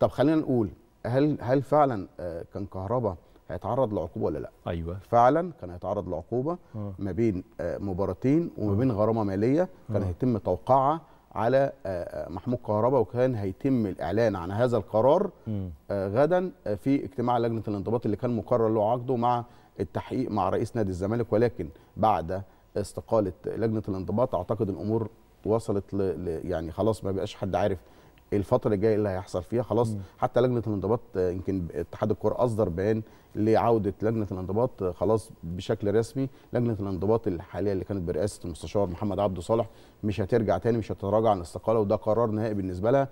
طب خلينا نقول هل هل فعلا آه، كان كهربا هيتعرض لعقوبه ولا لا ايوه فعلا كان هيتعرض لعقوبه آه. ما بين آه، مباراتين وما بين غرامه ماليه كان هيتم توقيعها على محمود كهربا وكان هيتم الاعلان عن هذا القرار غدا في اجتماع لجنه الانضباط اللي كان مقرر له عقده مع التحقيق مع رئيس نادي الزمالك ولكن بعد استقاله لجنه الانضباط اعتقد الامور وصلت ل... يعني خلاص ما بقاش حد عارف الفتره الجايه اللي هيحصل فيها خلاص مم. حتى لجنه الانضباط آه، يمكن اتحاد الكره اصدر بيان لعوده لجنه الانضباط آه، خلاص بشكل رسمي لجنه الانضباط الحاليه اللي كانت برئاسه المستشار محمد عبد صالح مش هترجع تاني مش هتتراجع عن الاستقاله وده قرار نهائي بالنسبه لها